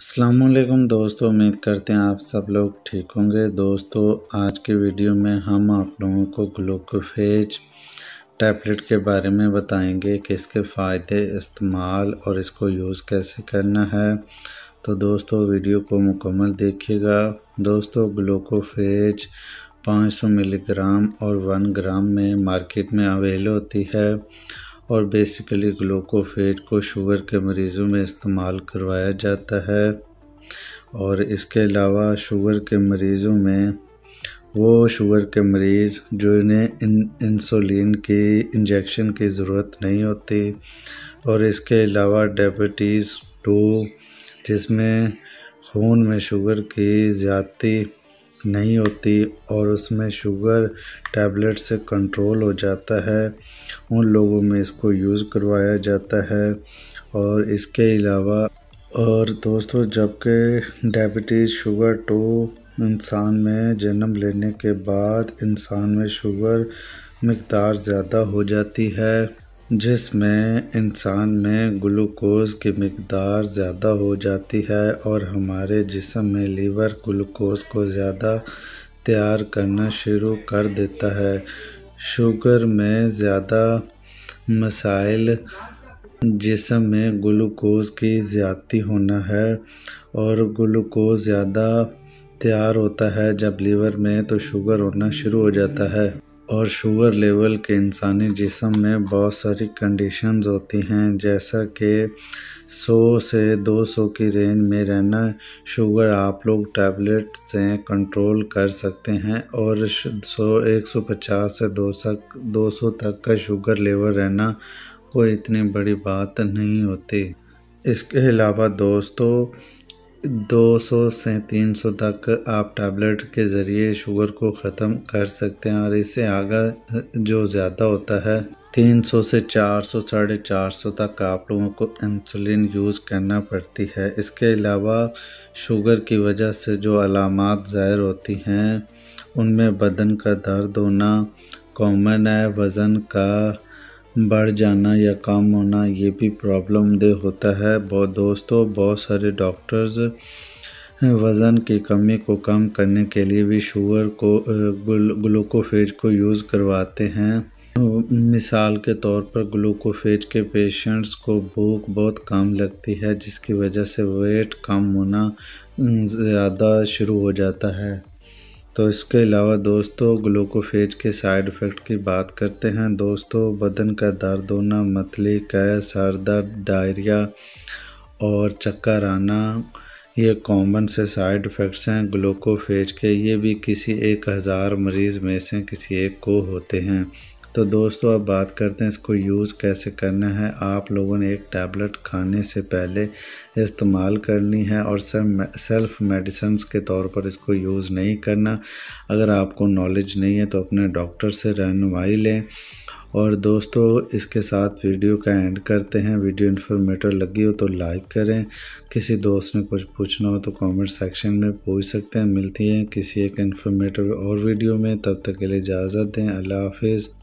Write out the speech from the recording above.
असलम दोस्तों उम्मीद करते हैं आप सब लोग ठीक होंगे दोस्तों आज के वीडियो में हम आप लोगों को ग्लूकोफेज टैबलेट के बारे में बताएंगे कि इसके फ़ायदे इस्तेमाल और इसको यूज़ कैसे करना है तो दोस्तों वीडियो को मुकम्मल देखिएगा दोस्तों ग्लूकोफेज 500 मिलीग्राम और 1 ग्राम में मार्केट में अवेल होती है और बेसिकली ग्लूकोफेट को शुगर के मरीज़ों में इस्तेमाल करवाया जाता है और इसके अलावा शुगर के मरीज़ों में वो शुगर के मरीज़ जो इन्हें इन, इंसुलिन की इंजेक्शन की ज़रूरत नहीं होती और इसके अलावा डायबिटीज़ टू जिसमें खून में शुगर की ज़्यादती नहीं होती और उसमें शुगर टैबलेट से कंट्रोल हो जाता है उन लोगों में इसको यूज़ करवाया जाता है और इसके अलावा और दोस्तों जबकि डायबिटीज़ शुगर टू इंसान में जन्म लेने के बाद इंसान में शुगर मकदार ज़्यादा हो जाती है जिसमें इंसान में ग्लूकोज की मकदार ज़्यादा हो जाती है और हमारे जिसम में लीवर ग्लूकोज को ज़्यादा तैयार करना शुरू कर देता है शुगर में ज़्यादा मसाइल जिसम में ग्लूकोज की ज़्यादती होना है और ग्लूकोज ज़्यादा तैयार होता है जब लीवर में तो शुगर होना शुरू हो जाता है और शुगर लेवल के इंसानी जिसम में बहुत सारी कंडीशंस होती हैं जैसा कि 100 से 200 की रेंज में रहना शुगर आप लोग टैबलेट से कंट्रोल कर सकते हैं और 100 150 से 200 200 तक का शुगर लेवल रहना कोई इतनी बड़ी बात नहीं होती इसके अलावा दोस्तों दो सौ से तीन सौ तक आप टैबलेट के ज़रिए शुगर को ख़त्म कर सकते हैं और इससे आगे जो ज़्यादा होता है तीन सौ से चार सौ साढ़े चार सौ तक आप लोगों को इंसुलिन यूज़ करना पड़ती है इसके अलावा शुगर की वजह से जो अलामत ज़ाहिर होती हैं उनमें बदन का दर्द होना कॉमन है वज़न का बढ़ जाना या कम होना ये भी प्रॉब्लम दे होता है बहुत दोस्तों बहुत सारे डॉक्टर्स वज़न की कमी को कम करने के लिए भी शुगर को ग्लूकोफेज को यूज़ करवाते हैं मिसाल के तौर पर ग्लूकोफेज के पेशेंट्स को भूख बहुत कम लगती है जिसकी वजह से वेट कम होना ज़्यादा शुरू हो जाता है तो इसके अलावा दोस्तों ग्लूकोफेज के साइड इफ़ेक्ट की बात करते हैं दोस्तों बदन का दर्द होना मतली कै सर दर्द डायरिया और चक्कर आना ये कॉमन से साइड इफ़ेक्ट्स हैं ग्लूकोफेज के ये भी किसी एक हज़ार मरीज़ में से किसी एक को होते हैं तो दोस्तों अब बात करते हैं इसको यूज़ कैसे करना है आप लोगों ने एक टैबलेट खाने से पहले इस्तेमाल करनी है और सेल्फ मेडिसन के तौर पर इसको यूज़ नहीं करना अगर आपको नॉलेज नहीं है तो अपने डॉक्टर से रहनुमाई लें और दोस्तों इसके साथ वीडियो का एंड करते हैं वीडियो इन्फॉर्मेटिव लगी हो तो लाइक करें किसी दोस्त ने कुछ पूछना हो तो कमेंट सेक्शन में पूछ सकते हैं मिलती हैं किसी एक इन्फॉर्मेटिव और वीडियो में तब तक के लिए इजाज़त दें अल्लाह हाफिज़